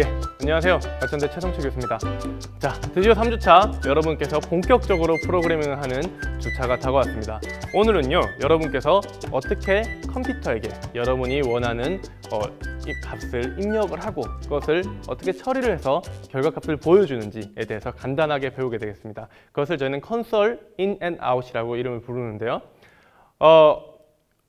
예, 안녕하세요. 발전대 최성철 교수입니다. 자, 드디어 3주차 여러분께서 본격적으로 프로그래밍을 하는 주차가 다가왔습니다. 오늘은요, 여러분께서 어떻게 컴퓨터에게 여러분이 원하는 어, 값을 입력을 하고 그것을 어떻게 처리를 해서 결과값을 보여주는지에 대해서 간단하게 배우게 되겠습니다. 그것을 저희는 컨솔 인 앤 아웃이라고 이름을 부르는데요. 어,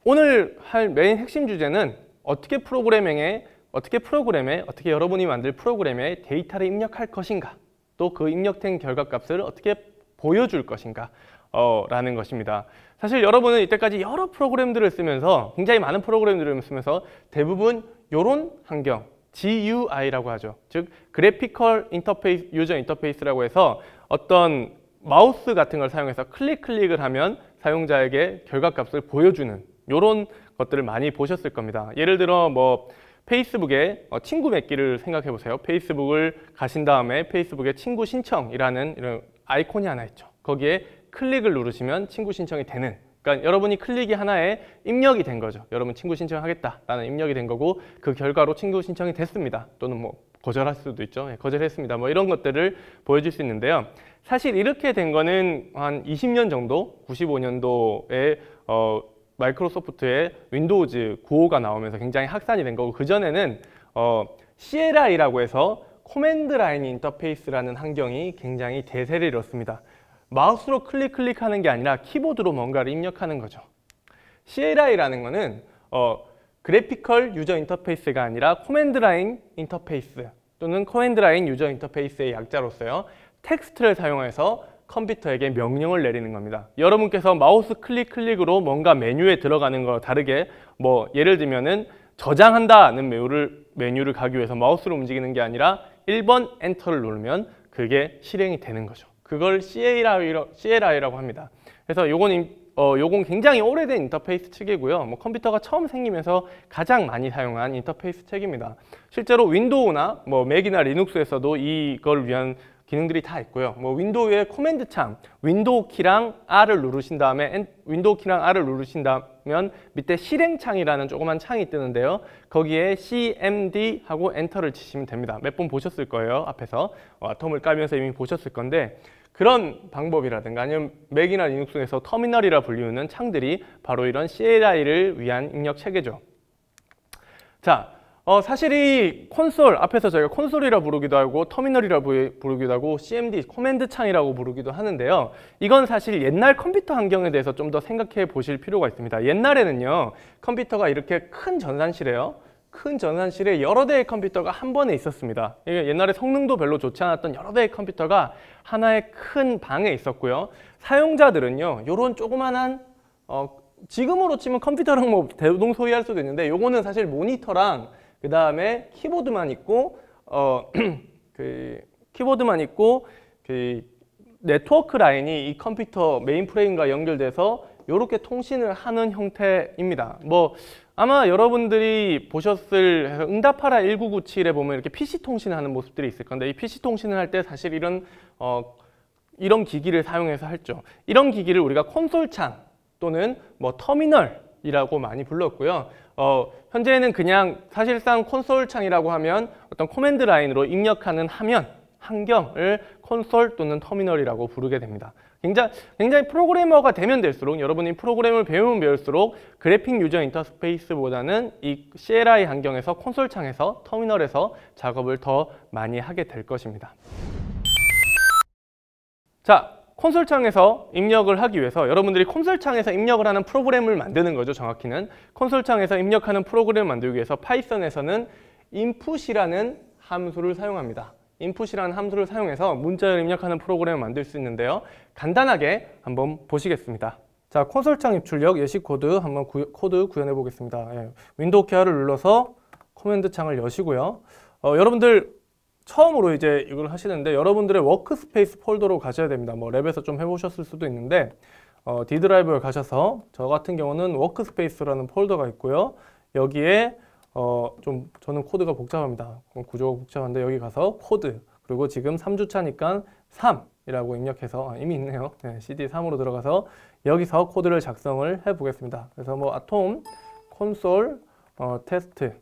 오늘 할 메인 핵심 주제는 어떻게 프로그래밍에 어떻게 프로그램에, 어떻게 여러분이 만들 프로그램에 데이터를 입력할 것인가 또 그 입력된 결과값을 어떻게 보여줄 것인가 어, 라는 것입니다. 사실 여러분은 이때까지 여러 프로그램들을 쓰면서 굉장히 많은 프로그램들을 쓰면서 대부분 이런 환경, GUI라고 하죠. 즉 그래피컬 인터페이스 유저 인터페이스라고 해서 어떤 마우스 같은 걸 사용해서 클릭 클릭을 하면 사용자에게 결과값을 보여주는 이런 것들을 많이 보셨을 겁니다. 예를 들어 뭐 페이스북에 어, 친구 맺기를 생각해 보세요. 페이스북을 가신 다음에 페이스북에 친구 신청이라는 이런 아이콘이 하나 있죠. 거기에 클릭을 누르시면 친구 신청이 되는 그러니까 여러분이 클릭이 하나의 입력이 된 거죠. 여러분 친구 신청하겠다라는 입력이 된 거고 그 결과로 친구 신청이 됐습니다. 또는 뭐 거절할 수도 있죠. 예, 거절했습니다. 뭐 이런 것들을 보여줄 수 있는데요. 사실 이렇게 된 거는 한 20년 정도, 95년도에 어, 마이크로소프트의 윈도우즈 95가 나오면서 굉장히 확산이 된 거고 그전에는 어, CLI라고 해서 코맨드 라인 인터페이스라는 환경이 굉장히 대세를 이뤘습니다. 마우스로 클릭 클릭하는 게 아니라 키보드로 뭔가를 입력하는 거죠. CLI라는 거는 어, 그래피컬 유저 인터페이스가 아니라 코맨드 라인 인터페이스 또는 코맨드 라인 유저 인터페이스의 약자로서요. 텍스트를 사용해서 컴퓨터에게 명령을 내리는 겁니다. 여러분께서 마우스 클릭 클릭으로 뭔가 메뉴에 들어가는 거 다르게 뭐 예를 들면은 저장한다는 메뉴를, 메뉴를 가기 위해서 마우스로 움직이는 게 아니라 1번 엔터를 누르면 그게 실행이 되는 거죠. 그걸 CLI라고, 합니다. 그래서 요건, 어, 요건 굉장히 오래된 인터페이스 책이고요뭐 컴퓨터가 처음 생기면서 가장 많이 사용한 인터페이스 책입니다. 실제로 윈도우나 뭐 맥이나 리눅스에서도 이걸 위한 기능들이 다 있고요. 뭐 윈도우의 코맨드 창, 윈도우 키랑 R을 누르신 다음에 윈도우 키랑 R을 누르신다면 밑에 실행 창이라는 조그만 창이 뜨는데요. 거기에 CMD 하고 엔터를 치시면 됩니다. 몇 번 보셨을 거예요. 앞에서 톰을 어, 깔면서 이미 보셨을 건데 그런 방법이라든가 아니면 맥이나 리눅스에서 터미널이라 불리는 창들이 바로 이런 CLI를 위한 입력 체계죠. 자, 어, 사실 이 콘솔 앞에서 저희가 콘솔이라 부르기도 하고 터미널이라 부르기도 하고 CMD 커맨드 창이라고 부르기도 하는데요. 이건 사실 옛날 컴퓨터 환경에 대해서 좀 더 생각해 보실 필요가 있습니다. 옛날에는요. 컴퓨터가 이렇게 큰 전산실에요. 큰 전산실에 여러 대의 컴퓨터가 한 번에 있었습니다. 옛날에 성능도 별로 좋지 않았던 여러 대의 컴퓨터가 하나의 큰 방에 있었고요. 사용자들은요. 이런 조그만한 어, 지금으로 치면 컴퓨터랑 뭐 대동 소이할 수도 있는데 요거는 사실 모니터랑 그 다음에 키보드만 있고 어, 그 키보드만 있고 그 네트워크 라인이 이 컴퓨터 메인프레임과 연결돼서 이렇게 통신을 하는 형태입니다. 뭐 아마 여러분들이 보셨을 응답하라 1997에 보면 이렇게 PC 통신하는 모습들이 있을 건데 이 PC 통신을 할 때 사실 이런 어 이런 기기를 사용해서 했죠. 이런 기기를 우리가 콘솔창 또는 뭐 터미널 이라고 많이 불렀고요. 어, 현재는 그냥 사실상 콘솔 창이라고 하면 어떤 코맨드 라인으로 입력하는 화면, 환경을 콘솔 또는 터미널이라고 부르게 됩니다. 굉장히, 굉장히 프로그래머가 되면 될수록 여러분이 프로그램을 배우면 배울수록 그래픽 유저 인터페이스보다는 스이 CLI 환경에서 콘솔 창에서 터미널에서 작업을 더 많이 하게 될 것입니다. 자, 콘솔창에서 입력을 하기 위해서 여러분들이 콘솔창에서 입력을 하는 프로그램을 만드는 거죠 정확히는 콘솔창에서 입력하는 프로그램을 만들기 위해서 파이썬에서는 input이라는 함수를 사용합니다 input이라는 함수를 사용해서 문자를 입력하는 프로그램을 만들 수 있는데요 간단하게 한번 보시겠습니다 자 콘솔창 입출력 예시 코드 한번 구, 코드 구현해 보겠습니다 예, 윈도우 키를 눌러서 커맨드 창을 여시고요 어, 여러분들 처음으로 이제 이걸 하시는데 여러분들의 워크스페이스 폴더로 가셔야 됩니다. 뭐 랩에서 좀 해보셨을 수도 있는데 어, D 드라이브를 가셔서 저 같은 경우는 워크스페이스라는 폴더가 있고요. 여기에 어, 좀 저는 코드가 복잡합니다. 어, 구조가 복잡한데 여기 가서 코드 그리고 지금 3주차니까 3이라고 입력해서 아, 이미 있네요. 네, CD3으로 들어가서 여기서 코드를 작성을 해보겠습니다. 그래서 뭐 아톰 콘솔 어, 테스트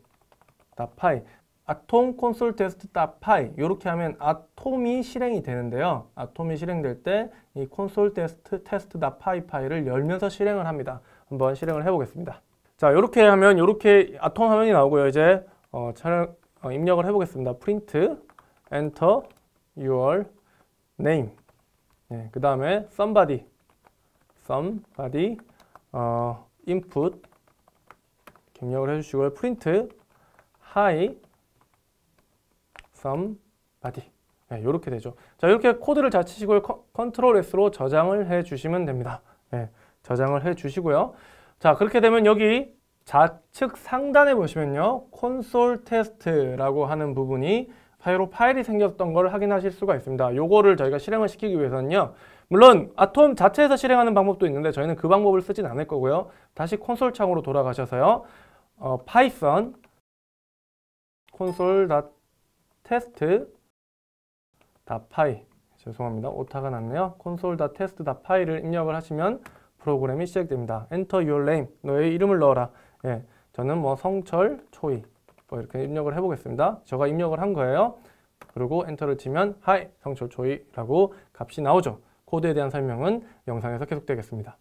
나파이 아톰 콘솔 테스트 파이 이렇게 하면 아톰이 실행이 되는데요. 아톰이 실행될 때 이 콘솔 테스트 테스트 파이 파일을 열면서 실행을 합니다. 한번 실행을 해보겠습니다. 자 이렇게 하면 이렇게 아톰 화면이 나오고요. 이제 어, 촬영, 어, 입력을 해보겠습니다. 프린트 엔터 your name 네, 그 다음에 somebody somebody 어, input 입력을 해주시고요. 프린트 hi somebody 네, 이렇게 되죠. 자 이렇게 코드를 자치시고 컨트롤 S로 저장을 해주시면 됩니다. 네, 저장을 해주시고요. 자 그렇게 되면 여기 좌측 상단에 보시면요. 콘솔 테스트라고 하는 부분이 파일로 파일이 생겼던 걸 확인하실 수가 있습니다. 요거를 저희가 실행을 시키기 위해서는요. 물론 아톰 자체에서 실행하는 방법도 있는데 저희는 그 방법을 쓰진 않을 거고요. 다시 콘솔 창으로 돌아가셔서요. 어, 파이썬 콘솔 테스트 다 파이 죄송합니다. 오타가 났네요. 콘솔 다 테스트 다 파이를 입력을 하시면 프로그램이 시작됩니다. 엔터 유얼 r 임 너의 이름을 넣어라. 예, 저는 뭐 성철 초이 뭐 이렇게 입력을 해보겠습니다. 제가 입력을 한 거예요. 그리고 엔터를 치면 하이 성철 초이라고 값이 나오죠. 코드에 대한 설명은 영상에서 계속되겠습니다.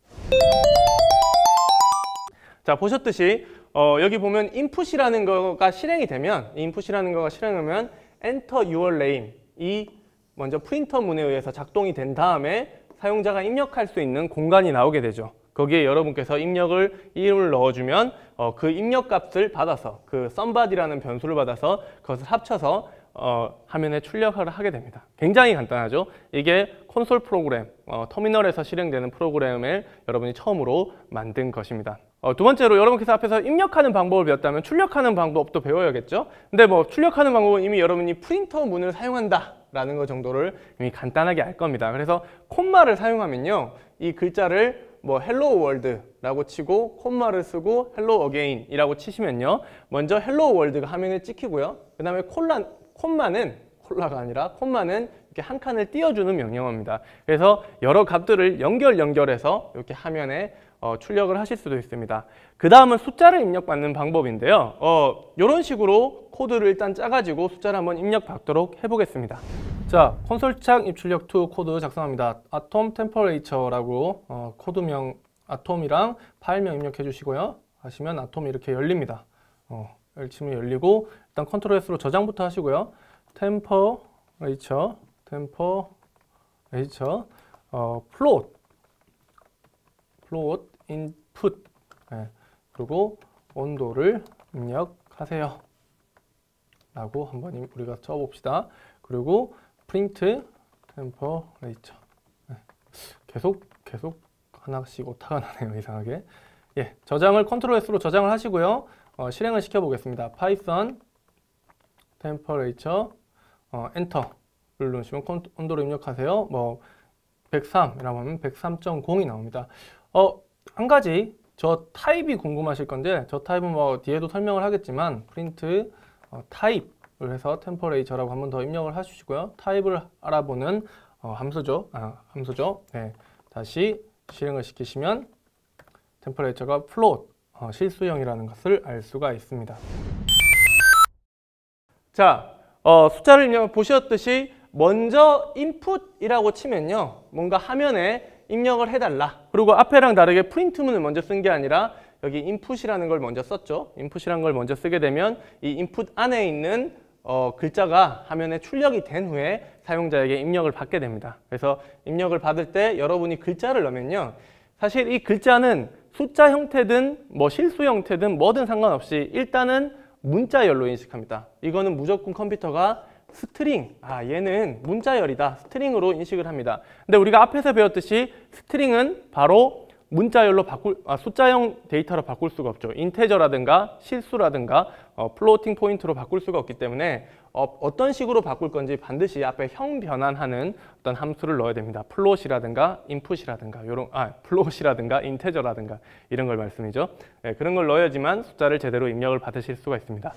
자 보셨듯이 어, 여기 보면 인풋이라는 거가 실행이 되면 인풋이라는 거가 실행하면 enter your name 이 먼저 프린터 문에 의해서 작동이 된 다음에 사용자가 입력할 수 있는 공간이 나오게 되죠. 거기에 여러분께서 입력을 이름을 넣어주면 어, 그 입력 값을 받아서 그 somebody라는 변수를 받아서 그것을 합쳐서 어, 화면에 출력을 하게 됩니다. 굉장히 간단하죠. 이게 콘솔 프로그램, 어, 터미널에서 실행되는 프로그램을 여러분이 처음으로 만든 것입니다. 어, 두 번째로 여러분께서 앞에서 입력하는 방법을 배웠다면 출력하는 방법도 배워야겠죠? 근데 뭐 출력하는 방법은 이미 여러분이 프린터 문을 사용한다 라는 것 정도를 이미 간단하게 알 겁니다. 그래서 콤마를 사용하면요. 이 글자를 뭐 헬로우 월드라고 치고 콤마를 쓰고 헬로 어게인이라고 치시면요. 먼저 헬로우 월드가 화면에 찍히고요. 그 다음에 콜라, 콤마는 콜라가 아니라 콤마는 이렇게 한 칸을 띄워주는 명령어입니다. 그래서 여러 값들을 연결 연결해서 이렇게 화면에 어, 출력을 하실 수도 있습니다. 그 다음은 숫자를 입력받는 방법인데요. 어, 이런 식으로 코드를 일단 짜가지고 숫자를 한번 입력받도록 해보겠습니다. 자, 콘솔 창 입출력 2 코드 작성합니다. atom temperature라고 어, 코드명 atom이랑 파일명 입력해 주시고요. 하시면 atom이 이렇게 열립니다. 어, 열치면 열리고 일단 컨트롤 S로 저장부터 하시고요. temper, a t u r e 템퍼레이처 어, 플롯 플롯 인풋 네. 그리고 온도를 입력하세요 라고 한 번 우리가 쳐봅시다 그리고 프린트 템퍼레이처 네. 계속 계속 하나씩 오타가 나네요 이상하게 예, 저장을 컨트롤 S로 저장을 하시고요 어, 실행을 시켜보겠습니다 파이썬 템퍼레이처 어, 엔터 눌러주시면 온도를 입력하세요. 뭐 103이라고 하면 103.0이 나옵니다. 어, 한 가지 저 타입이 궁금하실 건데 저 타입은 뭐 뒤에도 설명을 하겠지만 프린트 어, 타입을 해서 템퍼레이저라고 한 번 더 입력을 해주시고요. 타입을 알아보는 어, 함수죠. 아, 함수죠. 네. 다시 실행을 시키시면 템퍼레이저가 플롯 어, 실수형이라는 것을 알 수가 있습니다. 자, 어, 숫자를 입력 보셨듯이 먼저 input이라고 치면요. 뭔가 화면에 입력을 해달라. 그리고 앞에랑 다르게 프린트문을 먼저 쓴 게 아니라 여기 input이라는 걸 먼저 썼죠. input이라는 걸 먼저 쓰게 되면 이 input 안에 있는 어, 글자가 화면에 출력이 된 후에 사용자에게 입력을 받게 됩니다. 그래서 입력을 받을 때 여러분이 글자를 넣으면요. 사실 이 글자는 숫자 형태든 뭐 실수 형태든 뭐든 상관없이 일단은 문자열로 인식합니다. 이거는 무조건 컴퓨터가 스트링, 아 얘는 문자열이다. 스트링으로 인식을 합니다. 근데 우리가 앞에서 배웠듯이 스트링은 바로 문자열로 바꿀, 아, 숫자형 데이터로 바꿀 수가 없죠. 인테저라든가 실수라든가 어, 플로팅 포인트로 바꿀 수가 없기 때문에 어, 어떤 식으로 바꿀 건지 반드시 앞에 형 변환하는 어떤 함수를 넣어야 됩니다. 플롯이라든가 인풋이라든가 요런 아 플롯이라든가 인테저라든가 이런 걸 말씀이죠. 네, 그런 걸 넣어야지만 숫자를 제대로 입력을 받으실 수가 있습니다.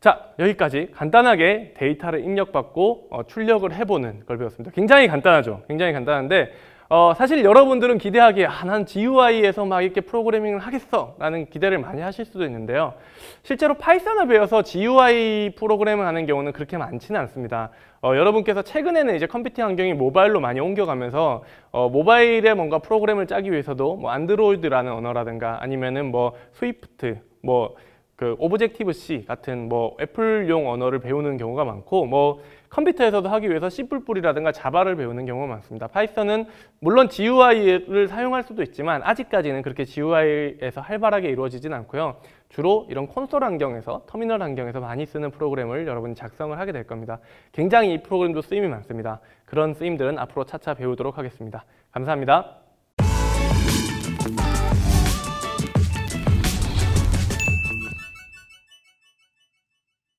자, 여기까지 간단하게 데이터를 입력받고 어, 출력을 해보는 걸 배웠습니다. 굉장히 간단하죠. 굉장히 간단한데 어, 사실 여러분들은 기대하기에 아, 난 GUI에서 막 이렇게 프로그래밍을 하겠어 라는 기대를 많이 하실 수도 있는데요. 실제로 파이썬을 배워서 GUI 프로그램을 하는 경우는 그렇게 많지는 않습니다. 어, 여러분께서 최근에는 이제 컴퓨팅 환경이 모바일로 많이 옮겨가면서 어, 모바일에 뭔가 프로그램을 짜기 위해서도 뭐 안드로이드라는 언어라든가 아니면은 뭐 스위프트 뭐그 오브젝티브 C 같은 뭐 애플용 언어를 배우는 경우가 많고 뭐 컴퓨터에서도 하기 위해서 C++ 이라든가 자바를 배우는 경우가 많습니다. 파이썬은 물론 GUI를 사용할 수도 있지만 아직까지는 그렇게 GUI에서 활발하게 이루어지진 않고요. 주로 이런 콘솔 환경에서 터미널 환경에서 많이 쓰는 프로그램을 여러분이 작성을 하게 될 겁니다. 굉장히 이 프로그램도 쓰임이 많습니다. 그런 쓰임들은 앞으로 차차 배우도록 하겠습니다. 감사합니다.